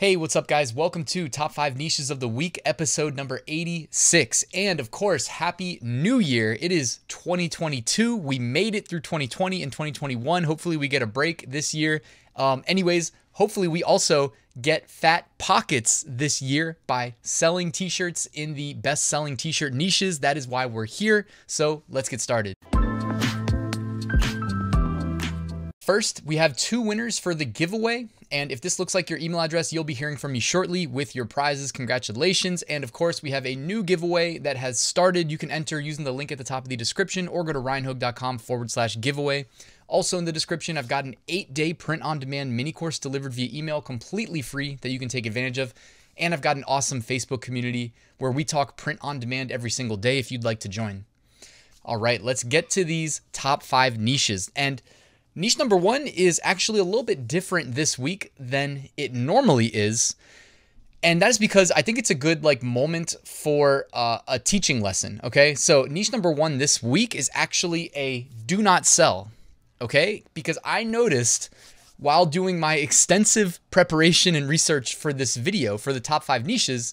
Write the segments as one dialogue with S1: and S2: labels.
S1: Hey, what's up, guys? Welcome to Top 5 Niches of the Week, episode number 86. And of course, Happy New Year. It is 2022. We made it through 2020 and 2021. Hopefully, we get a break this year. Um, anyways, hopefully, we also get fat pockets this year by selling t shirts in the best selling t shirt niches. That is why we're here. So let's get started. First, we have two winners for the giveaway. And if this looks like your email address, you'll be hearing from me shortly with your prizes. Congratulations. And of course, we have a new giveaway that has started. You can enter using the link at the top of the description or go to ryanhoag.com forward slash giveaway. Also in the description, I've got an eight day print on demand mini course delivered via email completely free that you can take advantage of. And I've got an awesome Facebook community where we talk print on demand every single day if you'd like to join. All right, let's get to these top five niches. And Niche number one is actually a little bit different this week than it normally is. And that is because I think it's a good like moment for uh, a teaching lesson. Okay. So niche number one this week is actually a do not sell. Okay. Because I noticed while doing my extensive preparation and research for this video for the top five niches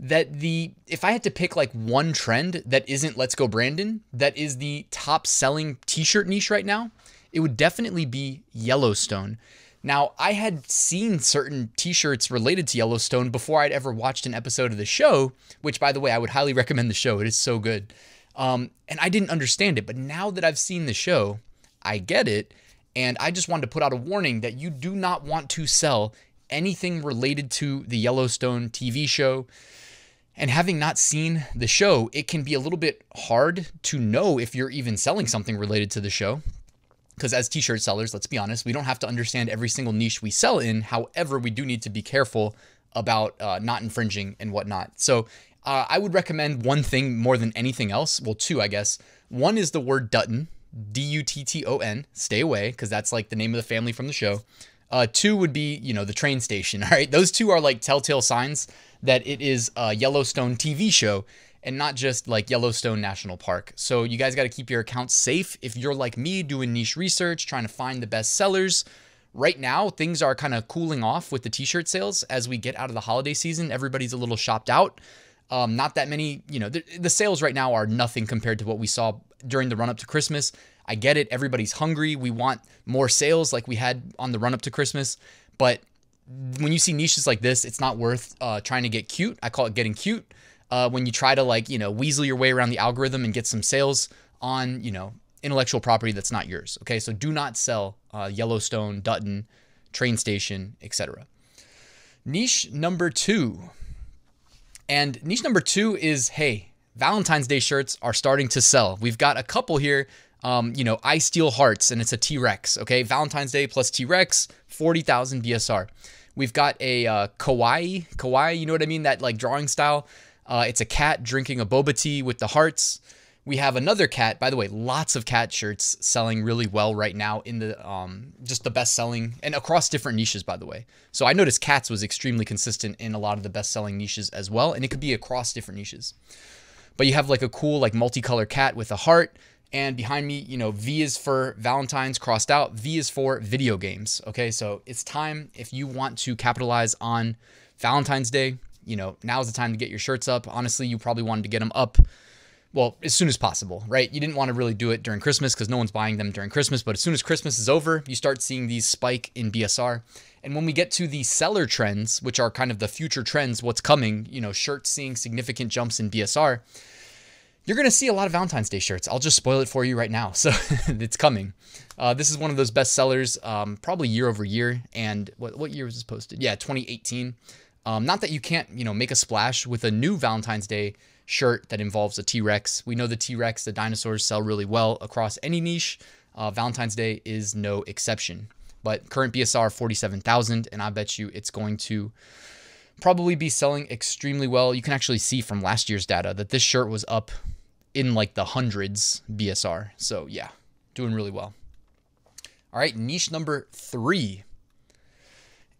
S1: that the if i had to pick like one trend that isn't let's go brandon that is the top selling t-shirt niche right now it would definitely be Yellowstone. Now, I had seen certain t shirts related to Yellowstone before I'd ever watched an episode of the show, which, by the way, I would highly recommend the show. It is so good. Um, and I didn't understand it, but now that I've seen the show, I get it. And I just wanted to put out a warning that you do not want to sell anything related to the Yellowstone TV show. And having not seen the show, it can be a little bit hard to know if you're even selling something related to the show because as t-shirt sellers, let's be honest, we don't have to understand every single niche we sell in. However, we do need to be careful about uh, not infringing and whatnot. So uh, I would recommend one thing more than anything else. Well, two, I guess. One is the word Dutton, D-U-T-T-O-N. Stay away because that's like the name of the family from the show. Uh, two would be, you know, the train station. All right. Those two are like telltale signs that it is a Yellowstone TV show and not just like Yellowstone National Park. So you guys got to keep your accounts safe. If you're like me doing niche research, trying to find the best sellers, right now things are kind of cooling off with the t-shirt sales as we get out of the holiday season. Everybody's a little shopped out. Um, not that many, you know, the, the sales right now are nothing compared to what we saw during the run up to Christmas. I get it. Everybody's hungry. We want more sales like we had on the run up to Christmas. But when you see niches like this, it's not worth uh, trying to get cute. I call it getting cute uh, when you try to like you know weasel your way around the algorithm and get some sales on you know intellectual property that's not yours. Okay, so do not sell uh, Yellowstone, Dutton, train station, etc. Niche number two, and niche number two is hey, Valentine's Day shirts are starting to sell. We've got a couple here. Um, you know, I steal hearts, and it's a T Rex. Okay, Valentine's Day plus T Rex, forty thousand BSR. We've got a uh, kawaii, kawaii. You know what I mean? That like drawing style. Uh, it's a cat drinking a boba tea with the hearts. We have another cat, by the way, lots of cat shirts selling really well right now in the um, just the best selling and across different niches, by the way. So I noticed cats was extremely consistent in a lot of the best selling niches as well. And it could be across different niches. But you have like a cool, like multicolor cat with a heart. And behind me, you know, V is for Valentine's crossed out. V is for video games. Okay. So it's time if you want to capitalize on Valentine's Day, you know, now's the time to get your shirts up. Honestly, you probably wanted to get them up well, as soon as possible, right? You didn't want to really do it during Christmas because no one's buying them during Christmas. But as soon as Christmas is over, you start seeing these spike in BSR. And when we get to the seller trends, which are kind of the future trends, what's coming, you know, shirts seeing significant jumps in BSR, you're going to see a lot of Valentine's Day shirts. I'll just spoil it for you right now. So it's coming. Uh, this is one of those best sellers, um, probably year over year. And what, what year was this posted? Yeah, 2018. Um, not that you can't, you know, make a splash with a new Valentine's Day shirt that involves a T-Rex. We know the T-Rex, the dinosaurs sell really well across any niche. Uh, Valentine's Day is no exception. But current BSR 47,000, and I bet you it's going to probably be selling extremely well. You can actually see from last year's data that this shirt was up in like the hundreds BSR. So yeah, doing really well. All right, niche number three.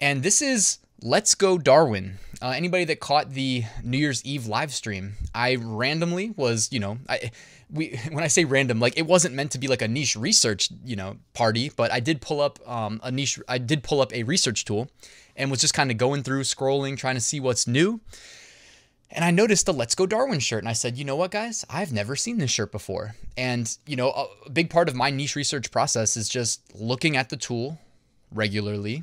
S1: And this is Let's go Darwin. Uh, anybody that caught the New Year's Eve live stream, I randomly was, you know, I we when I say random, like it wasn't meant to be like a niche research, you know, party, but I did pull up um, a niche. I did pull up a research tool, and was just kind of going through, scrolling, trying to see what's new. And I noticed the Let's Go Darwin shirt, and I said, you know what, guys, I've never seen this shirt before. And you know, a big part of my niche research process is just looking at the tool regularly,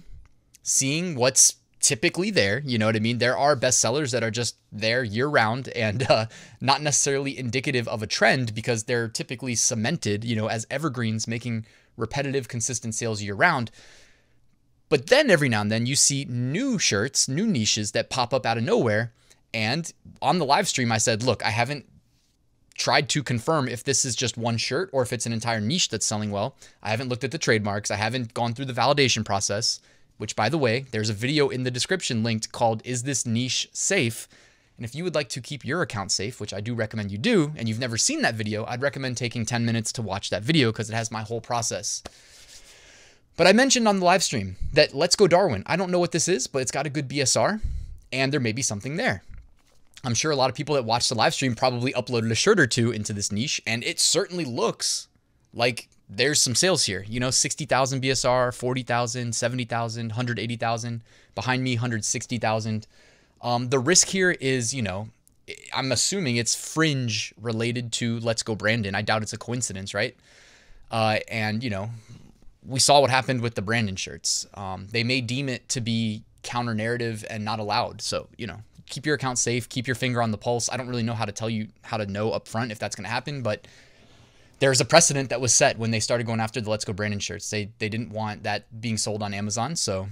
S1: seeing what's typically there. You know what I mean? There are bestsellers that are just there year round and uh, not necessarily indicative of a trend because they're typically cemented, you know, as evergreens, making repetitive, consistent sales year round. But then every now and then you see new shirts, new niches that pop up out of nowhere. And on the live stream, I said, look, I haven't tried to confirm if this is just one shirt or if it's an entire niche that's selling well. I haven't looked at the trademarks. I haven't gone through the validation process which by the way, there's a video in the description linked called Is This Niche Safe? And if you would like to keep your account safe, which I do recommend you do, and you've never seen that video, I'd recommend taking 10 minutes to watch that video because it has my whole process. But I mentioned on the live stream that Let's Go Darwin, I don't know what this is, but it's got a good BSR and there may be something there. I'm sure a lot of people that watched the live stream probably uploaded a shirt or two into this niche, and it certainly looks like there's some sales here, you know, 60,000 BSR, 40,000, 70,000, 180,000, behind me 160,000. Um, the risk here is, you know, I'm assuming it's fringe related to Let's Go Brandon. I doubt it's a coincidence, right? Uh, and, you know, we saw what happened with the Brandon shirts. Um, they may deem it to be counter narrative and not allowed. So, you know, keep your account safe, keep your finger on the pulse. I don't really know how to tell you how to know up front if that's going to happen, but there's a precedent that was set when they started going after the Let's Go Brandon shirts. They they didn't want that being sold on Amazon, so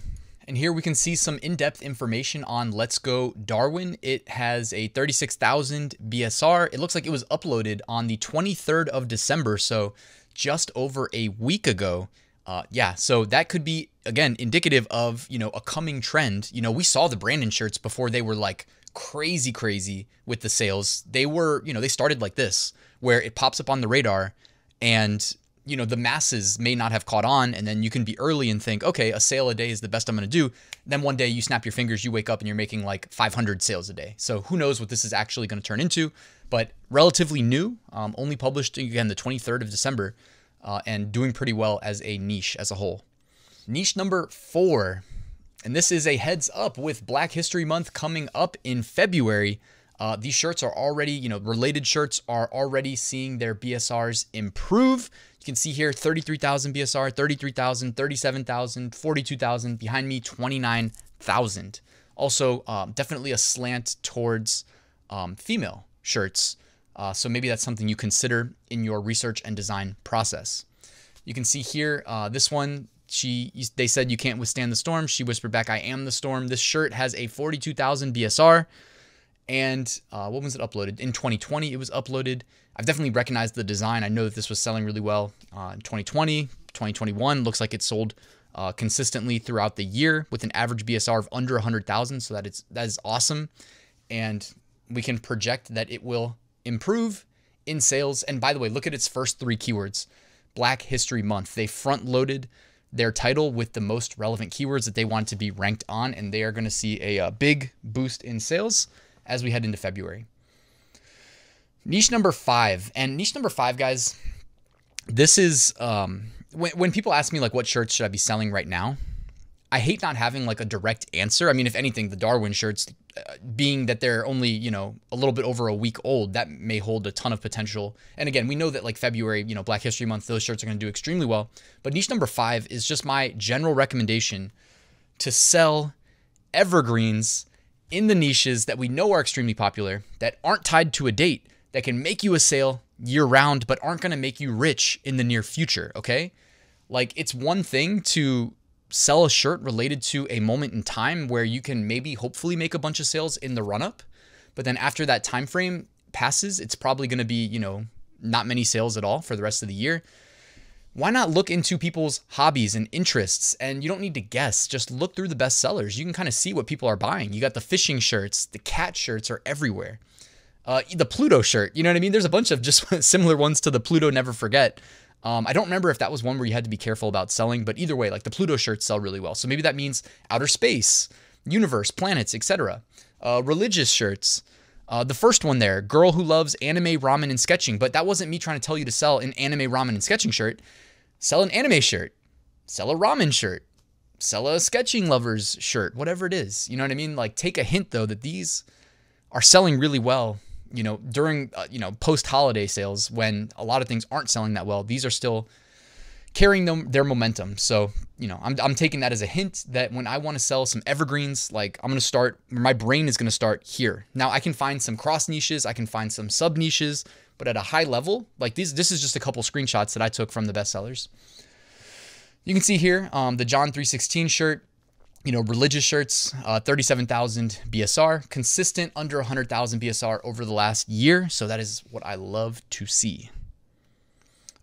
S1: and here we can see some in-depth information on Let's Go Darwin. It has a 36,000 BSR. It looks like it was uploaded on the 23rd of December, so just over a week ago. Uh, yeah, so that could be again indicative of you know a coming trend. You know, we saw the Brandon shirts before they were like crazy, crazy with the sales. They were, you know, they started like this, where it pops up on the radar and you know the masses may not have caught on and then you can be early and think okay a sale a day is the best i'm going to do then one day you snap your fingers you wake up and you're making like 500 sales a day so who knows what this is actually going to turn into but relatively new um, only published again the 23rd of december uh, and doing pretty well as a niche as a whole niche number four and this is a heads up with Black History Month coming up in February. Uh, these shirts are already, you know, related shirts are already seeing their BSRs improve. You can see here 33,000 BSR, 33,000, 37,000, 42,000, behind me 29,000. Also, um, definitely a slant towards um, female shirts. Uh, so maybe that's something you consider in your research and design process. You can see here, uh, this one she they said you can't withstand the storm. She whispered back, "I am the storm." This shirt has a 42,000 BSR, and uh, what was it uploaded in 2020? It was uploaded. I've definitely recognized the design. I know that this was selling really well uh, in 2020, 2021. Looks like it sold uh, consistently throughout the year with an average BSR of under 100,000. So that it's that is awesome, and we can project that it will improve in sales. And by the way, look at its first three keywords: Black History Month. They front loaded their title with the most relevant keywords that they want to be ranked on, and they are going to see a, a uh, big boost in sales as we head into February. Niche number five, and niche number five, guys, this is um, when, when people ask me like, what shirts should I be selling right now? I hate not having like a direct answer. I mean, if anything, the Darwin shirts being that they're only you know a little bit over a week old that may hold a ton of potential and again we know that like february you know black history month those shirts are going to do extremely well but niche number five is just my general recommendation to sell evergreens in the niches that we know are extremely popular that aren't tied to a date that can make you a sale year round but aren't going to make you rich in the near future okay like it's one thing to sell a shirt related to a moment in time where you can maybe hopefully make a bunch of sales in the run up but then after that time frame passes it's probably going to be you know not many sales at all for the rest of the year why not look into people's hobbies and interests and you don't need to guess just look through the best sellers you can kind of see what people are buying you got the fishing shirts the cat shirts are everywhere uh, the pluto shirt you know what i mean there's a bunch of just similar ones to the pluto never forget um, I don't remember if that was one where you had to be careful about selling, but either way, like the Pluto shirts sell really well. So maybe that means outer space, universe, planets, etc. Uh, religious shirts. Uh, the first one there, girl who loves anime, ramen, and sketching. But that wasn't me trying to tell you to sell an anime, ramen, and sketching shirt. Sell an anime shirt. Sell a ramen shirt. Sell a sketching lovers shirt. Whatever it is. You know what I mean? Like take a hint though that these are selling really well you know, during, uh, you know, post holiday sales when a lot of things aren't selling that well, these are still carrying them their momentum. So, you know, I'm, I'm taking that as a hint that when I want to sell some evergreens, like I'm going to start, my brain is going to start here. Now I can find some cross niches, I can find some sub niches, but at a high level, like these, this is just a couple screenshots that I took from the bestsellers. You can see here um, the John 316 shirt you know, religious shirts, uh, 37,000 BSR, consistent under 100,000 BSR over the last year. So that is what I love to see.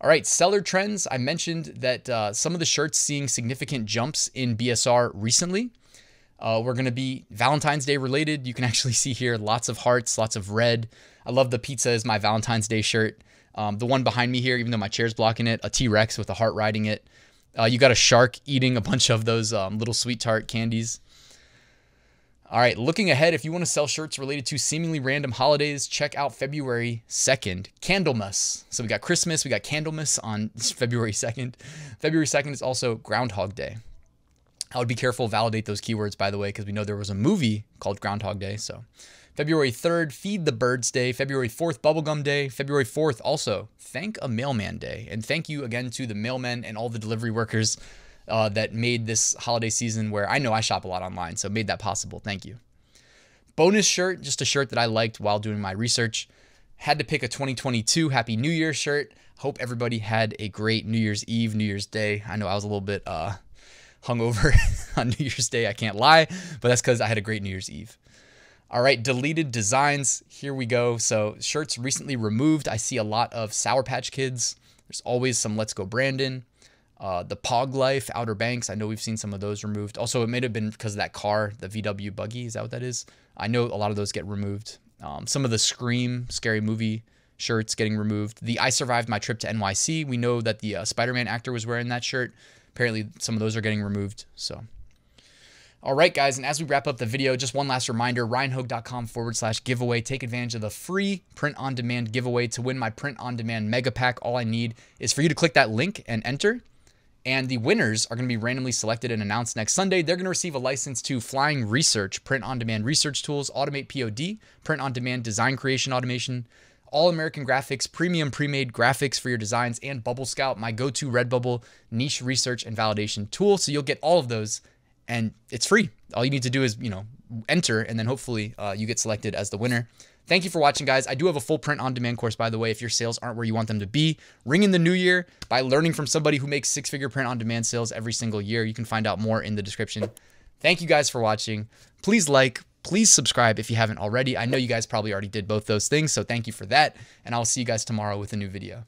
S1: All right, seller trends. I mentioned that uh, some of the shirts seeing significant jumps in BSR recently. Uh, we're going to be Valentine's Day related. You can actually see here lots of hearts, lots of red. I love the pizza is my Valentine's Day shirt. Um, the one behind me here, even though my chair's blocking it, a T Rex with a heart riding it. Uh, you got a shark eating a bunch of those um, little sweet tart candies. All right, looking ahead, if you want to sell shirts related to seemingly random holidays, check out February 2nd, Candlemas. So we got Christmas, we got Candlemas on February 2nd. February 2nd is also Groundhog Day. I would be careful, validate those keywords, by the way, because we know there was a movie called Groundhog Day. So February 3rd, Feed the Birds Day. February 4th, Bubblegum Day. February 4th, also Thank a Mailman Day. And thank you again to the mailmen and all the delivery workers uh, that made this holiday season where I know I shop a lot online, so made that possible. Thank you. Bonus shirt, just a shirt that I liked while doing my research. Had to pick a 2022 Happy New Year shirt. Hope everybody had a great New Year's Eve, New Year's Day. I know I was a little bit uh, hungover on New Year's Day. I can't lie, but that's because I had a great New Year's Eve. All right, deleted designs. Here we go. So shirts recently removed. I see a lot of Sour Patch Kids. There's always some Let's Go Brandon. Uh, the Pog Life, Outer Banks. I know we've seen some of those removed. Also, it may have been because of that car, the VW buggy. Is that what that is? I know a lot of those get removed. Um, some of the Scream scary movie shirts getting removed. The I Survived My Trip to NYC. We know that the uh, Spider Man actor was wearing that shirt apparently some of those are getting removed. So. All right, guys, and as we wrap up the video, just one last reminder, ryanhogue.com forward slash giveaway. Take advantage of the free print-on-demand giveaway to win my print-on-demand mega pack. All I need is for you to click that link and enter. And the winners are going to be randomly selected and announced next Sunday. They're going to receive a license to Flying Research, print on demand research tools, automate POD, print on demand design creation automation, all American graphics, premium pre-made graphics for your designs, and Bubble Scout, my go-to Redbubble niche research and validation tool. So you'll get all of those, and it's free. All you need to do is you know enter, and then hopefully uh, you get selected as the winner. Thank you for watching, guys. I do have a full print on demand course, by the way, if your sales aren't where you want them to be. Ring in the new year by learning from somebody who makes six figure print on demand sales every single year. You can find out more in the description. Thank you guys for watching. Please like, please subscribe if you haven't already. I know you guys probably already did both those things, so thank you for that. And I'll see you guys tomorrow with a new video.